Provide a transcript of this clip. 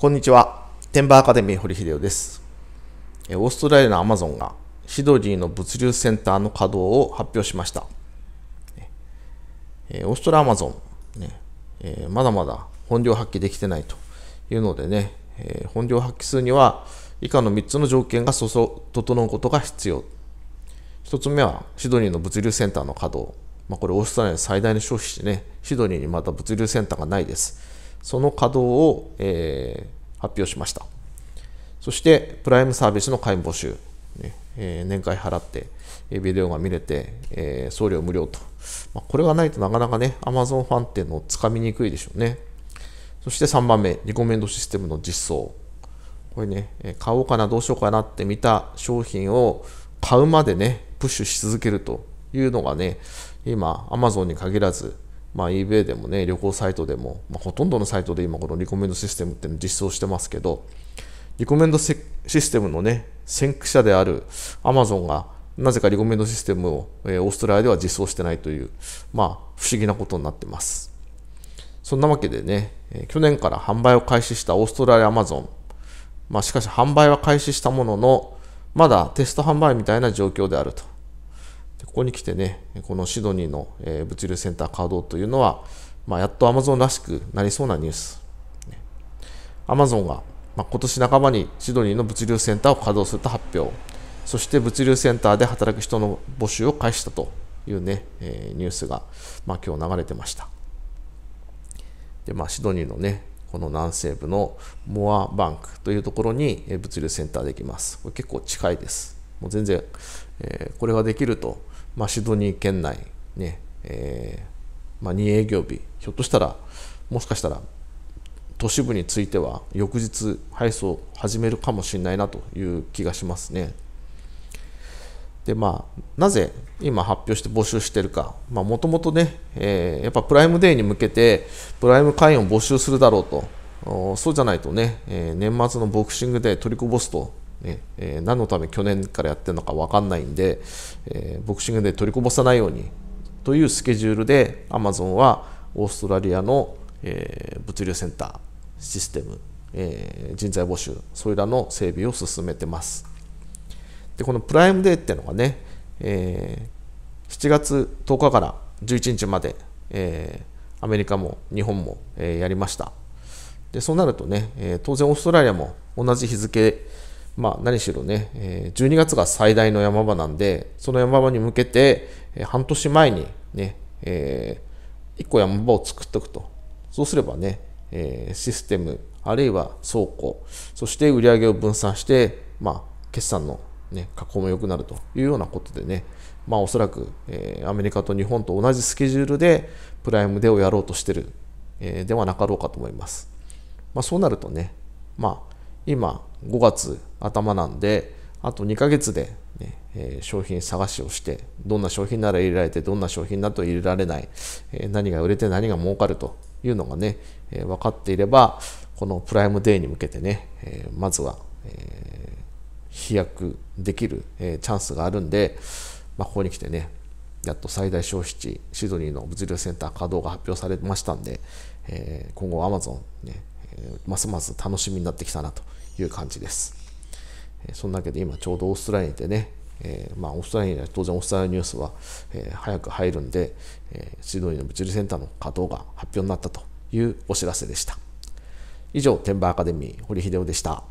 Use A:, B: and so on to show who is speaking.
A: こんにちは。テンバーアカデミー堀秀夫です。オーストラリアのアマゾンがシドニーの物流センターの稼働を発表しました。オーストラリアアマゾン、ね、まだまだ本領発揮できてないというのでね、本領発揮するには以下の3つの条件が整うことが必要。1つ目はシドニーの物流センターの稼働。まあ、これオーストラリア最大の消費地ね、シドニーにまた物流センターがないです。その稼働を、えー、発表しました。そして、プライムサービスの会員募集、ねえー、年会払って、ビデオが見れて、えー、送料無料と。まあ、これがないとなかなかね、Amazon ファンっていうのをつかみにくいでしょうね。そして3番目、リコメンドシステムの実装。これね、買おうかな、どうしようかなって見た商品を買うまでね、プッシュし続けるというのがね、今、Amazon に限らず、まあ、eBay でもね旅行サイトでも、まあ、ほとんどのサイトで今このリコメンドシステムっていうのを実装してますけどリコメンドシステムのね先駆者である Amazon がなぜかリコメンドシステムを、えオーストラリアでは実装してないという、まあ、不思議なことになってますそんなわけでね、え去年から販売を開始したオーストラリア Amazon、まあ、しかし販売は開始したもののまだテスト販売みたいな状況であるとここに来てね、このシドニーの物流センター稼働というのは、まあ、やっとアマゾンらしくなりそうなニュース。アマゾンが、まあ、今年半ばにシドニーの物流センターを稼働すると発表。そして物流センターで働く人の募集を開始したというね、えー、ニュースが、まあ、今日流れてました。で、まあ、シドニーのね、この南西部のモアバンクというところに物流センターできます。これ結構近いです。もう全然、えー、これができるとまあ、シドニー県内ね、えー、まあ、2営業日、ひょっとしたら、もしかしたら、都市部については翌日配送始めるかもしれないなという気がしますね。でまあ、なぜ今発表して募集してるか、もともとね、えー、やっぱプライムデーに向けて、プライム会員を募集するだろうと、そうじゃないとね、えー、年末のボクシングで取りこぼすとねえー、何のため去年からやってるのか分かんないんで、えー、ボクシングで取りこぼさないようにというスケジュールでアマゾンはオーストラリアの、えー、物流センターシステム、え人材募集それらの整備を進めてますでこのプライムデーっていうのがね、え7月10日から11日まで、えアメリカも日本も、えやりましたでそうなるとね、え当然オーストラリアも同じ日付まあ、何しろね、12月が最大の山場なんで、その山場に向けて、半年前にね、え1個山場を作っておくと。そうすればね、えシステム、あるいは倉庫、そして売り上げを分散して、まあ、決算の、ね、加工も良くなるというようなことでね、まあ、おそらく、えアメリカと日本と同じスケジュールで、プライムデーをやろうとしてる、えではなかろうかと思います。まあ、そうなるとね、まあ、今、5月、頭なんで、あと2ヶ月でね、えー、商品探しをして、どんな商品なら入れられて、どんな商品だと入れられない、えー、何が売れて何が儲かるというのがね、えー、分かっていれば、このプライムデーに向けてね、えー、まずは、え飛躍できる、えチャンスがあるんで、まあ、ここに来てね、やっと最大消費地、シドニーの物流センター稼働が発表されましたんで、え今後アマゾン、ね、えますます楽しみになってきたなという感じです。そんなわけで今ちょうどオーストラリアでね、えー、まあ、オーストラリアには当然オーストラリアニュースは、えー、早く入るんで、えー、シドニーの物理センターの稼働が発表になったというお知らせでした。以上、天馬アカデミー、堀秀夫でした。